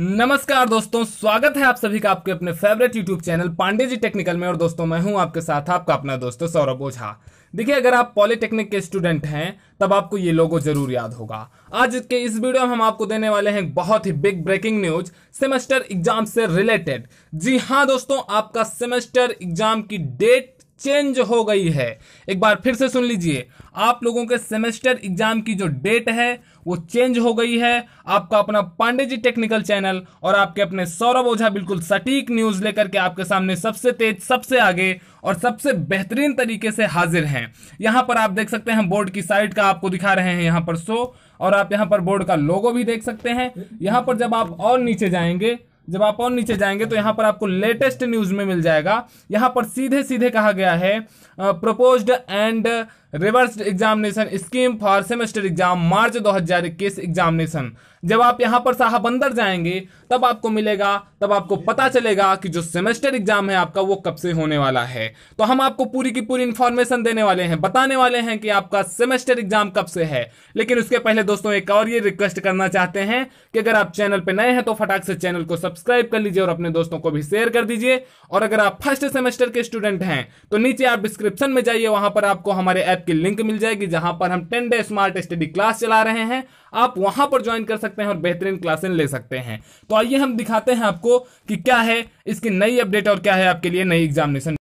नमस्कार दोस्तों स्वागत है आप सभी का आपके अपने favourite YouTube channel Pandey ji technical में और दोस्तों मैं हूं आपके साथ आपका अपना दोस्त सौरभ ओझा देखिए अगर आप पॉलिटेक्निक के स्टूडेंट हैं तब आपको ये लोगो जरूर याद होगा आज के इस वीडियो में हम आपको देने वाले हैं बहुत ही big breaking news semester exam से रिलेटेड जी हाँ दोस्तों आपका सेमेस्टर एग्जाम की डेट चेंज हो गई है एक बार फिर से सुन लीजिए आप लोगों के सेमेस्टर एग्जाम की जो डेट है वो चेंज हो गई है आपका अपना पांडे जी टेक्निकल चैनल और आपके अपने सौरभ ओझा बिल्कुल सटीक न्यूज लेकर के आपके सामने सबसे तेज सबसे आगे और सबसे बेहतरीन तरीके से हाजिर हैं यहां पर आप देख सकते हैं बोर्ड की साइड का आपको दिखा रहे हैं यहां पर सो और आप यहां पर बोर्ड का लोगो भी देख सकते हैं यहां पर जब आप और नीचे जाएंगे जब आप और नीचे जाएंगे तो यहां पर आपको लेटेस्ट न्यूज में मिल जाएगा यहां पर सीधे सीधे कहा गया है proposed and uh, reverse examination scheme for semester exam March 2021 examination जब आप यहां पर साहब अंदर जाएंगे तब आपको मिलेगा तब आपको पता चलेगा कि जो सेमेस्टर एग्जाम है आपका वो कब से होने वाला है तो हम आपको पूरी की पूरी इंफॉर्मेशन देने वाले हैं बताने वाले हैं कि आपका सेमेस्टर एग्जाम कब से है लेकिन उसके पहले दोस्तों एक और ये रिक्वेस्ट करना चाहते हैं कि अगर आप चैनल पर नए हैं तो फटाक से चैनल को सब्सक्राइब कर लीजिए और अपने दोस्तों को भी शेयर कर दीजिए और अगर आप फर्स्ट सेमेस्टर के स्टूडेंट हैं तो नीचे आप डिस्क्रिप्शन में जाइए वहां पर आपको हमारे ऐप की लिंक मिल जाएगी जहां पर हम ten day smart study class चला रहे हैं आप वहां पर ज्वाइन कर सकते हैं और बेहतरीन क्लासें ले सकते हैं तो आइए हम दिखाते हैं आपको कि क्या है इसकी नई अपडेट और क्या है आपके लिए नई एग्जामिनेशन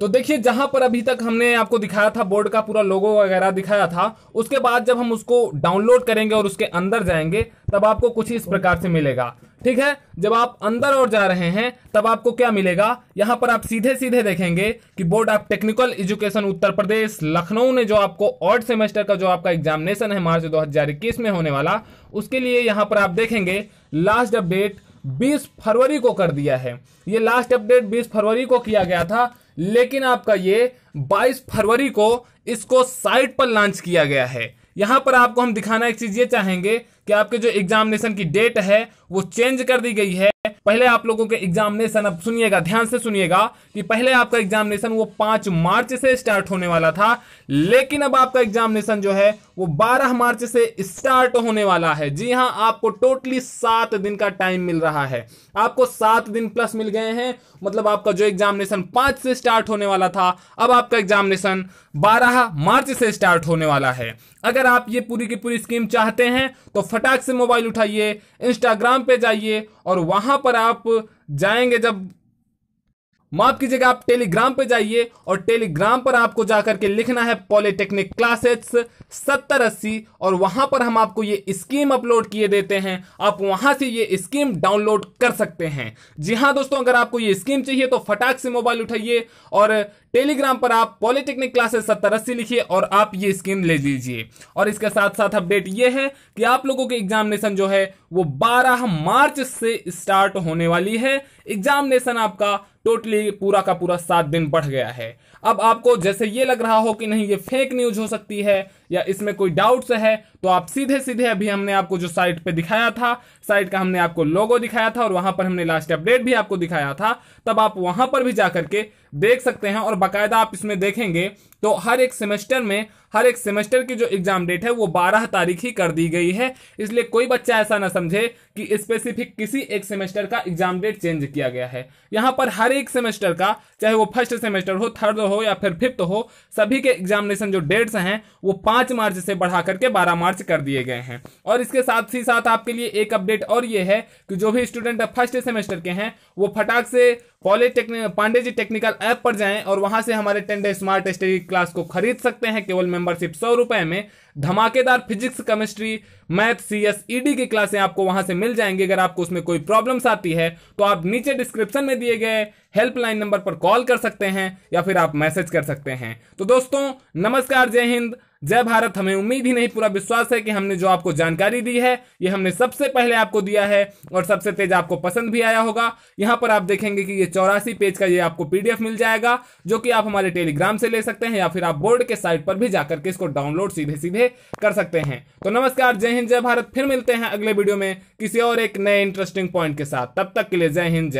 तो देखिए जहां पर अभी तक हमने आपको दिखाया था बोर्ड का पूरा लोगो वगैरह दिखाया था उसके बाद जब हम उसको डाउनलोड करेंगे और उसके अंदर जाएंगे तब आपको कुछ इस प्रकार से मिलेगा ठीक है जब आप अंदर और जा रहे हैं तब आपको क्या मिलेगा यहां पर आप सीधे सीधे देखेंगे कि board of technical education Uttar Pradesh Lucknow ने जो आपको ऑर्ड सेमेस्टर का जो आपका एग्जामिनेशन है मार्च इक्कीस में होने वाला उसके लिए यहां पर आप देखेंगे लास्ट अपडेट 20 फरवरी को कर दिया है ये लास्ट अपडेट 20 फरवरी को किया गया था लेकिन आपका ये 22 फरवरी को इसको साइट पर लॉन्च किया गया है यहां पर आपको हम दिखाना एक चीज ये चाहेंगे कि आपके जो एग्जामिनेशन की डेट है वो चेंज कर दी गई है पहले आप लोगों के एग्जामिनेशन अब सुनिएगा ध्यान से सुनिएगा कि पहले आपका एग्जामिनेशन वो पांच मार्च से स्टार्ट होने वाला था लेकिन अब आपका एग्जामिनेशन जो है वो बारह मार्च से स्टार्ट होने वाला है जी हाँ आपको टोटली सात दिन का टाइम मिल रहा है आपको सात दिन प्लस मिल गए हैं मतलब आपका जो एग्जामिनेशन पांच से स्टार्ट होने वाला था अब आपका एग्जामिनेशन बारह मार्च से स्टार्ट होने वाला है अगर आप ये पूरी की पूरी स्कीम चाहते हैं तो फटाक से मोबाइल उठाइए इंस्टाग्राम पे जाइए और वहां पर आप जाएंगे जब माफ कीजिएगा आप टेलीग्राम पे जाइए और टेलीग्राम पर आपको जाकर के लिखना है पॉलिटेक्निक क्लासेस सत्तर अस्सी और वहां पर हम आपको ये स्कीम अपलोड किए देते हैं आप वहां से ये स्कीम डाउनलोड कर सकते हैं जी हाँ दोस्तों अगर आपको ये स्कीम चाहिए तो फटाक से मोबाइल उठाइए और टेलीग्राम पर आप पॉलिटेक्निक क्लासेस सत्तर अस्सी लिखिए और आप ये स्कीम ले लीजिए और इसके साथ साथ अपडेट ये है कि आप लोगों की एग्जामिनेशन जो है वो 12 मार्च से स्टार्ट होने वाली है एग्जामिनेशन आपका टोटली पूरा का पूरा सात दिन बढ़ गया है अब आपको जैसे ये लग रहा हो कि नहीं ये फेक न्यूज हो सकती है या इसमें कोई डाउट्स है तो आप सीधे सीधे अभी हमने आपको जो साइट पे दिखाया था साइट का हमने आपको लोगो दिखाया था और वहां पर हमने लास्ट अपडेट भी आपको दिखाया था तब आप वहां पर भी जाकर के देख सकते हैं और बाकायदा आप इसमें देखेंगे तो हर एक सेमेस्टर में हर एक सेमेस्टर की जो एग्जाम डेट है वो बारह तारीख ही कर दी गई है इसलिए कोई बच्चा ऐसा ना समझे कि स्पेसिफिक किसी एक सेमेस्टर का एग्जाम डेट चेंज किया गया है यहाँ पर हर एक सेमेस्टर का चाहे वो फर्स्ट सेमेस्टर हो थर्ड हो या फिर फिफ्थ हो सभी के एग्जामिनेशन जो डेट्स हैं वो पाँच मार्च से बढ़ा करके बारह मार्च कर दिए गए हैं और इसके साथ ही साथ आपके लिए एक अपडेट और ये है कि जो भी स्टूडेंट फर्स्ट सेमेस्टर के हैं वो फटाक से polytechnic Pandey ji technical app पर जाएं और वहां से हमारे ten day smart study class को खरीद सकते हैं केवल मेंबरशिप सौ रुपए में धमाकेदार physics chemistry math C S ED की क्लासे आपको वहां से मिल जाएंगी अगर आपको उसमें कोई प्रॉब्लम्स आती है तो आप नीचे डिस्क्रिप्शन में दिए गए हेल्पलाइन नंबर पर कॉल कर सकते हैं या फिर आप मैसेज कर सकते हैं तो दोस्तों नमस्कार जय हिंद जय भारत हमें उम्मीद ही नहीं पूरा विश्वास है कि हमने जो आपको जानकारी दी है ये हमने सबसे पहले आपको दिया है और सबसे तेज आपको पसंद भी आया होगा यहाँ पर आप देखेंगे कि ये चौरासी पेज का ये आपको पीडीएफ मिल जाएगा जो कि आप हमारे टेलीग्राम से ले सकते हैं या फिर आप बोर्ड के साइट पर भी जाकर के इसको डाउनलोड सीधे सीधे कर सकते हैं तो नमस्कार जय हिंद जय भारत फिर मिलते हैं अगले वीडियो में किसी और एक नए इंटरेस्टिंग पॉइंट के साथ तब तक के लिए जय हिंद जय